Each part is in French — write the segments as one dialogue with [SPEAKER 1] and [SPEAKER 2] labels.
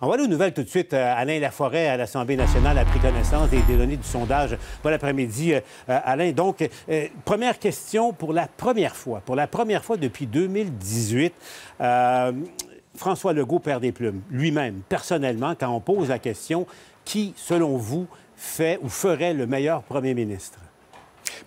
[SPEAKER 1] On va aller aux nouvelles tout de suite. Euh, Alain Laforêt à l'Assemblée nationale a pris connaissance des, données du sondage bon après-midi. Euh, euh, Alain, donc, première question pour la première fois, pour la première fois depuis 2018. François Legault perd des plumes, lui-même, personnellement, quand on pose la question qui, selon vous, fait ou ferait le meilleur premier ministre?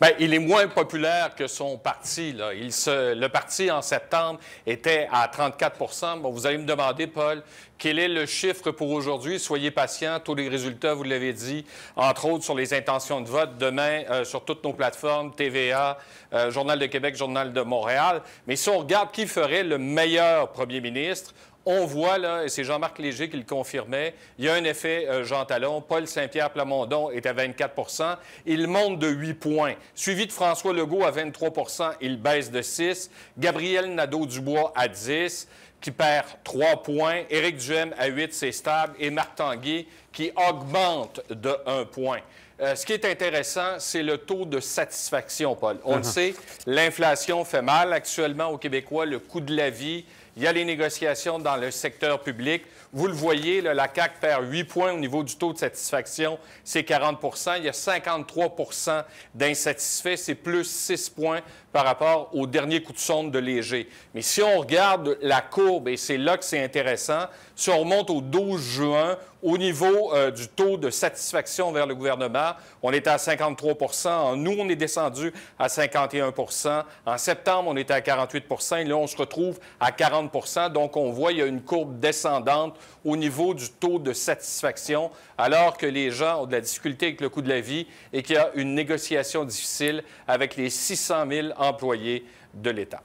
[SPEAKER 2] Ben, il est moins populaire que son parti. Le parti, en septembre, était à 34 Bon, vous allez me demander, Paul, quel est le chiffre pour aujourd'hui? Soyez patient. Tous les résultats, vous l'avez dit, entre autres sur les intentions de vote demain euh, sur toutes nos plateformes, TVA, euh, Journal de Québec, Journal de Montréal. Mais si on regarde qui ferait le meilleur premier ministre, on voit, là, et c'est Jean-Marc Léger qui le confirmait, il y a un effet euh, Jean Talon. Paul Saint-Pierre Plamondon est à 24 Il monte de 8 points. Suivi de François Legault à 23 il baisse de 6. Gabriel Nadeau-Dubois à 10 qui perd 3 points. Éric Duhem à 8, c'est stable. Et Marc Tanguay qui augmente de 1 point. Euh, ce qui est intéressant, c'est le taux de satisfaction, Paul. On le uh-huh. sait, l'inflation fait mal actuellement aux Québécois, le coût de la vie. Il y a les négociations dans le secteur public. Vous le voyez, la CAC perd 8 points au niveau du taux de satisfaction, c'est 40 Il y a 53 d'insatisfaits, c'est plus 6 points par rapport au dernier coup de sonde de léger. Mais si on regarde la courbe et ben, c'est là que c'est intéressant, si on remonte au 12 juin, au niveau euh, du taux de satisfaction vers le gouvernement, on était à 53 En nous, on est descendu à 51 En septembre, on était à 48 et là, on se retrouve à 40 Donc, on voit, qu'il y a une courbe descendante au niveau du taux de satisfaction, alors que les gens ont de la difficulté avec le coût de la vie et qu'il y a une négociation difficile avec les 600 000 employés de l'État.